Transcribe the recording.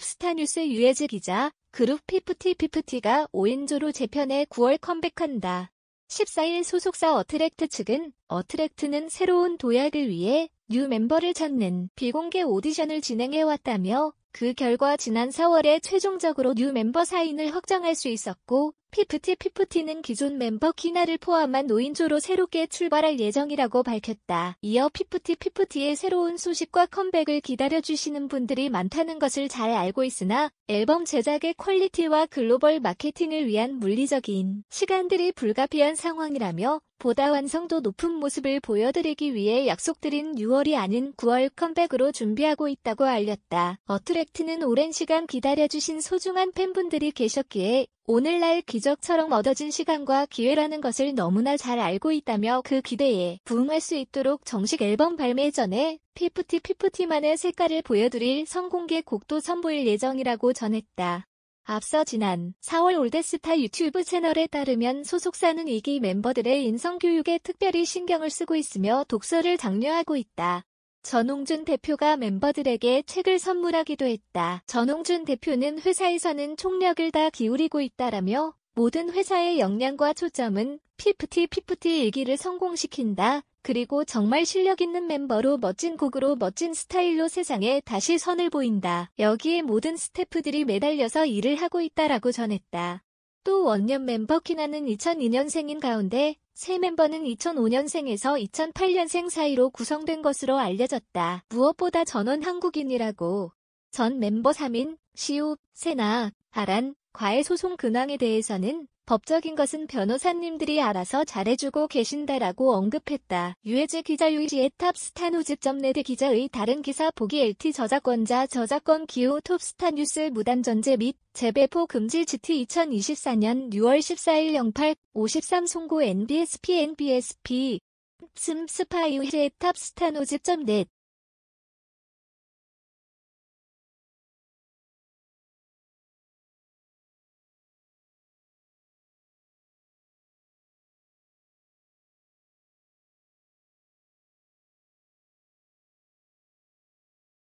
톱스타뉴스 유해지 기자, 그룹 피프티피가 5인조로 재편해 9월 컴백한다. 14일 소속사 어트랙트 측은 어트랙트는 새로운 도약을 위해 뉴 멤버를 찾는 비공개 오디션을 진행해왔다며 그 결과 지난 4월에 최종적으로 뉴 멤버 사인을 확정할 수 있었고 피프티 피프티는 기존 멤버 키나를 포함한 노인조로 새롭게 출발할 예정이라고 밝혔다. 이어 피프티 피프티의 새로운 소식과 컴백을 기다려주시는 분들이 많다는 것을 잘 알고 있으나 앨범 제작의 퀄리티와 글로벌 마케팅을 위한 물리적인 시간들이 불가피한 상황이라며 보다 완성도 높은 모습을 보여드리기 위해 약속드린 6월이 아닌 9월 컴백으로 준비하고 있다고 알렸다. 어트랙트는 오랜 시간 기다려주신 소중한 팬분들이 계셨기에 오늘날 기적처럼 얻어진 시간과 기회라는 것을 너무나 잘 알고 있다며 그 기대에 부응할 수 있도록 정식 앨범 발매 전에 피프티 피프티만의 색깔을 보여드릴 성공개 곡도 선보일 예정이라고 전했다. 앞서 지난 4월 올드스타 유튜브 채널에 따르면 소속사는 이기 멤버들의 인성교육에 특별히 신경을 쓰고 있으며 독서를 장려하고 있다. 전홍준 대표가 멤버들에게 책을 선물하기도 했다. 전홍준 대표는 회사에서는 총력을 다 기울이고 있다라며 모든 회사의 역량과 초점은 피프티 피프티 일기를 성공시킨다. 그리고 정말 실력 있는 멤버로 멋진 곡으로 멋진 스타일로 세상에 다시 선을 보인다. 여기에 모든 스태프들이 매달려서 일을 하고 있다라고 전했다. 또 원년 멤버 키나는 2002년생인 가운데 새 멤버는 2005년생에서 2008년생 사이로 구성된 것으로 알려졌다. 무엇보다 전원 한국인이라고 전 멤버 3인 시우, 세나, 바란, 과외 소송 근황에 대해서는 법적인 것은 변호사님들이 알아서 잘해주고 계신다라고 언급했다. 유해재 기자 유시의 탑스타 노집점네드 기자의 다른 기사 보기 LT 저작권자 저작권 기호 톱스타 뉴스 무단전제 및 재배포 금지 GT 2024년 6월 14일 08 53 송고 NBSP NBSP 슴스파이우의 탑스타 노집점넷